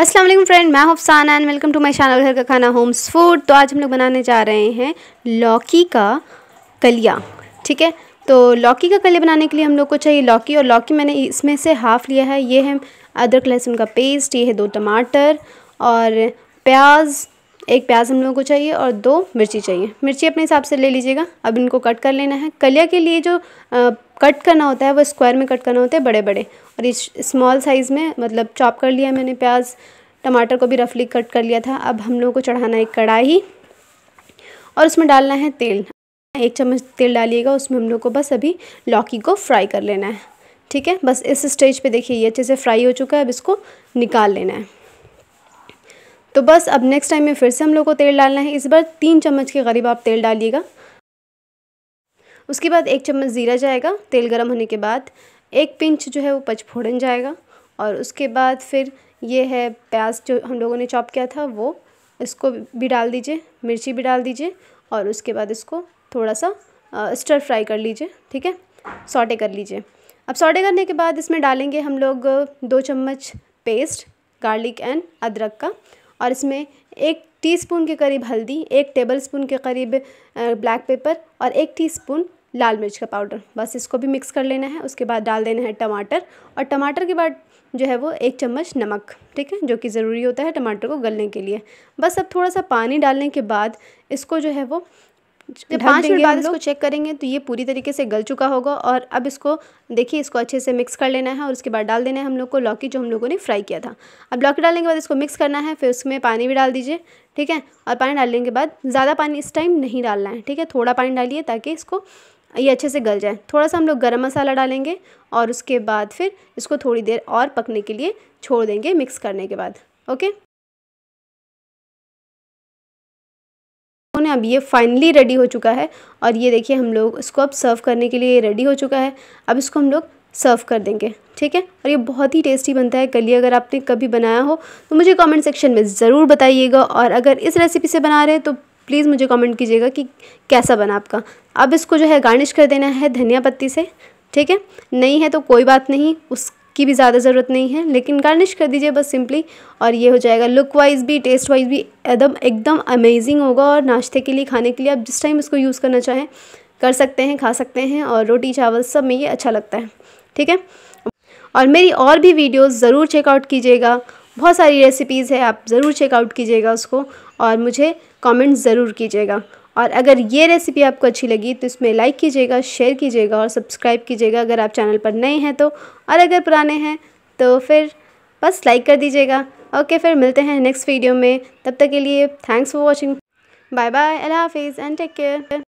Aslam friend मैं Hafsana and welcome to my channel घर का खाना होम्स फूड तो आज हम लोग बनाने जा रहे हैं लौकी का कलिया ठीक है तो लौकी का कलिया बनाने के लिए हम लोग को चाहिए लौकी और लौकी मैंने इसमें से हाफ़ लिया है ये है अदरक लहसुन का पेस्ट ये है दो टमाटर और प्याज एक प्याज हम लोगों को चाहिए और दो मिर्ची चाहिए मिर्ची अपने हिसाब से ले लीजिएगा अब इनको कट कर लेना है कलिया के लिए जो कट करना होता है वो स्क्वायर में कट करना होता है बड़े बड़े और इस स्मॉल साइज़ में मतलब चॉप कर लिया मैंने प्याज टमाटर को भी रफली कट कर लिया था अब हम लोगों को चढ़ाना है कढ़ाई और उसमें डालना है तेल एक चम्मच तेल डालिएगा उसमें हम लोग को बस अभी लौकी को फ्राई कर लेना है ठीक है बस इस स्टेज पे देखिए ये अच्छे से फ्राई हो चुका है अब इसको निकाल लेना है तो बस अब नेक्स्ट टाइम में फिर से हम लोग को तेल डालना है इस बार तीन चम्मच के करीब आप तेल डालिएगा उसके बाद एक चम्मच ज़ीरा जाएगा तेल गर्म होने के बाद एक पिंच जो है वो पचफोड़न जाएगा और उसके बाद फिर ये है प्याज जो हम लोगों ने चॉप किया था वो इसको भी डाल दीजिए मिर्ची भी डाल दीजिए और उसके बाद इसको थोड़ा सा स्टर फ्राई कर लीजिए ठीक है सॉटे कर लीजिए अब सॉटे करने के बाद इसमें डालेंगे हम लोग दो चम्मच पेस्ट गार्लिक एंड अदरक का और इसमें एक टीस्पून के करीब हल्दी एक टेबलस्पून के करीब ब्लैक पेपर और एक टीस्पून लाल मिर्च का पाउडर बस इसको भी मिक्स कर लेना है उसके बाद डाल देना है टमाटर और टमाटर के बाद जो है वो एक चम्मच नमक ठीक है जो कि ज़रूरी होता है टमाटर को गलने के लिए बस अब थोड़ा सा पानी डालने के बाद इसको जो है वो पाँच मिनट बाद इसको चेक करेंगे तो ये पूरी तरीके से गल चुका होगा और अब इसको देखिए इसको अच्छे से मिक्स कर लेना है और उसके बाद डाल देना है हम लोग को लौकी जो हम लोगों ने फ्राई किया था अब लौकी डालने के बाद इसको मिक्स करना है फिर उसमें पानी भी डाल दीजिए ठीक है और पानी डालने के बाद ज़्यादा पानी इस टाइम नहीं डालना है ठीक है थोड़ा पानी डालिए ताकि इसको ये अच्छे से गल जाए थोड़ा सा हम लोग गर्म मसाला डालेंगे और उसके बाद फिर इसको थोड़ी देर और पकने के लिए छोड़ देंगे मिक्स करने के बाद ओके अब ये फाइनली रेडी हो चुका है और ये देखिए हम लोग इसको अब सर्व करने के लिए रेडी हो चुका है अब इसको हम लोग सर्व कर देंगे ठीक है और ये बहुत ही टेस्टी बनता है कलिए अगर आपने कभी बनाया हो तो मुझे कमेंट सेक्शन में ज़रूर बताइएगा और अगर इस रेसिपी से बना रहे हैं तो प्लीज़ मुझे कमेंट कीजिएगा कि कैसा बना आपका अब इसको जो है गार्निश कर देना है धनिया पत्ती से ठीक है नहीं है तो कोई बात नहीं उसकी भी ज़्यादा ज़रूरत नहीं है लेकिन गार्निश कर दीजिए बस सिंपली और ये हो जाएगा लुक वाइज भी टेस्ट वाइज भी एकदम एकदम अमेजिंग होगा और नाश्ते के लिए खाने के लिए आप जिस टाइम इसको यूज़ करना चाहें कर सकते हैं खा सकते हैं और रोटी चावल सब में ये अच्छा लगता है ठीक है और मेरी और भी वीडियोज़ ज़रूर चेकआउट कीजिएगा बहुत सारी रेसिपीज़ है आप ज़रूर चेकआउट कीजिएगा उसको और मुझे कमेंट ज़रूर कीजिएगा और अगर ये रेसिपी आपको अच्छी लगी तो इसमें लाइक कीजिएगा शेयर कीजिएगा और सब्सक्राइब कीजिएगा अगर आप चैनल पर नए हैं तो और अगर पुराने हैं तो फिर बस लाइक कर दीजिएगा ओके फिर मिलते हैं नेक्स्ट वीडियो में तब तक के लिए thanks for watching bye bye अल्लाह हाफिज़ एंड टेक केयर